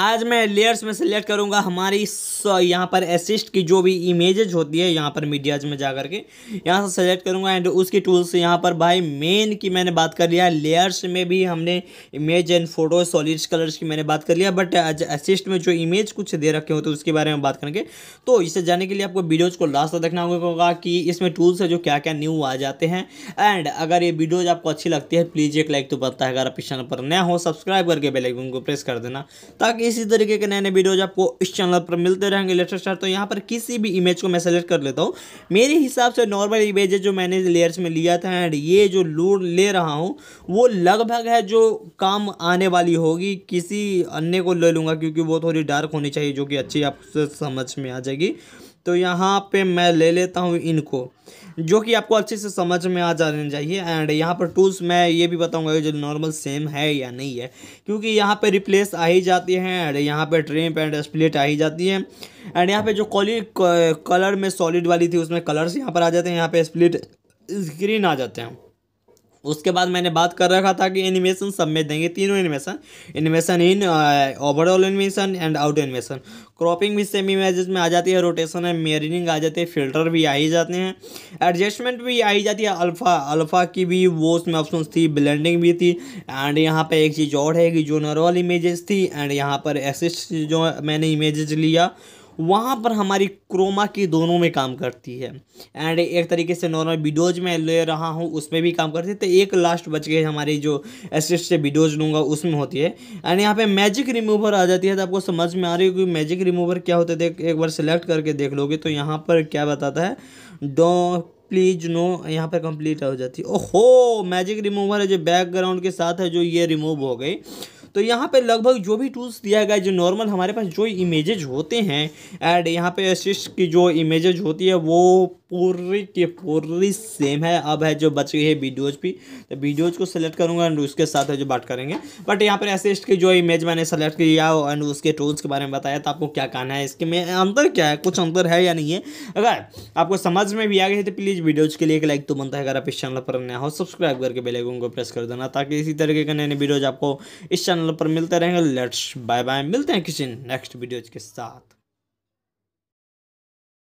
आज मैं लेयर्स में सेलेक्ट करूंगा हमारी यहाँ पर असिस्ट की जो भी इमेजेज होती है यहाँ पर मीडियाज में जा करके यहाँ से सेलेक्ट करूंगा एंड उसकी टूल्स से यहाँ पर भाई मेन की मैंने बात कर लिया लेयर्स में भी हमने image and photo solid colours की मैंने बात कर लिया बट असिस्ट में जो इमेज कुछ दे रखे होते तो उसके बारे में बात करेंगे तो इसे जाने के लिए आपको वीडियोज़ को लास्ट तक देखना होगा कि इसमें टूल्स है जो क्या क्या न्यू आ जाते हैं एंड अगर ये वीडियोज आपको अच्छी लगती है प्लीज़ एक लाइक तो पता है अगर आप इस चैनल पर नया हो सब्सक्राइब करके बेलाइकन को प्रेस कर देना ताकि इसी तरीके के नए नए वीडियोज आपको इस चैनल पर मिलते रहेंगे लेटेस्ट तो यहाँ पर किसी भी इमेज को मैं सेलेक्ट कर लेता हूँ मेरे हिसाब से नॉर्मल इमेज जो मैंने लेयर्स में लिया था एंड ये जो लूड ले रहा हूँ वो लगभग है जो काम आने वाली होगी किसी अन्य को ले लूँगा क्योंकि वो थोड़ी डार्क होनी चाहिए जो कि अच्छी आपसे समझ में आ जाएगी तो यहाँ पे मैं ले लेता हूँ इनको जो कि आपको अच्छे से समझ में आ जाने चाहिए एंड यहाँ पर टूल्स मैं ये भी बताऊँगा जो नॉर्मल सेम है या नहीं है क्योंकि यहाँ पे रिप्लेस आ ही जाती हैं एंड यहाँ पे ट्रिप एंड स्प्लिट आ ही जाती हैं एंड यहाँ पे जो कॉली कलर में सॉलिड वाली थी उसमें कलर्स यहाँ पर आ जाते हैं यहाँ पर स्प्लिट स्क्रीन आ जाते हैं उसके बाद मैंने बात कर रखा था कि एनिमेशन सब में देंगे तीनों animation animation in overall animation and out animation cropping भी सेम इमेजेस में आ जाती है रोटेशन है मेरिनिंग आ जाती है फिल्टर भी आ ही जाते हैं एडजस्टमेंट भी आ ही जाती है अल्फ़ा अल्फ़ा की भी वो उसमें ऑप्शन थी ब्लेंडिंग भी थी एंड यहाँ पर एक चीज़ और है कि जो नॉर्मल इमेजेस थी एंड यहाँ पर एसिस्ट जो मैंने इमेजेस लिया वहाँ पर हमारी क्रोमा की दोनों में काम करती है एंड एक तरीके से नॉर्मल विडोज़ में ले रहा हूँ उसमें भी काम करती है तो एक लास्ट बच गई हमारी जो एसिस्ट से विडोज लूँगा उसमें होती है एंड यहाँ पर मैजिक रिमूवर आ जाती है तो आपको समझ में आ रही है कि मैजिक रिमूवर क्या होता है एक बार सेलेक्ट करके देख लोगे तो यहाँ पर क्या बताता है डो प्लीज नो यहाँ पर कंप्लीट हो जाती है ओहो मैजिक रिमूवर है जो बैकग्राउंड के साथ है जो ये रिमूव हो गई तो यहाँ पे लगभग जो भी टूल्स दिया गया जो नॉर्मल हमारे पास जो इमेजेज होते हैं एड यहाँ पे असिस्ट की जो इमेजेज होती है वो पूरी की पूरी सेम है अब है जो बच गई है वीडियोज भी तो वीडियोज को सेलेक्ट करूंगा एंड उसके साथ है जो बात करेंगे बट यहाँ पर एसिस्ट की जो इमेज मैंने सेलेक्ट किया एंड उसके टूल्स के बारे में बताया तो आपको क्या कहना है इसके में अंतर क्या है कुछ अंतर है या नहीं है अगर आपको समझ में भी आ गई तो प्लीज़ वीडियोज के लिए एक लाइक तो बनता है अगर आप इस चैनल पर नया हो सब्सक्राइब करके बेलाइकन को प्रेस कर देना ताकि इसी तरीके के नए नए वीडियोज आपको इस चैनल पर मिलते रहेंगे लेट्स बाय बाय मिलते हैं किसी नेक्स्ट वीडियोज के साथ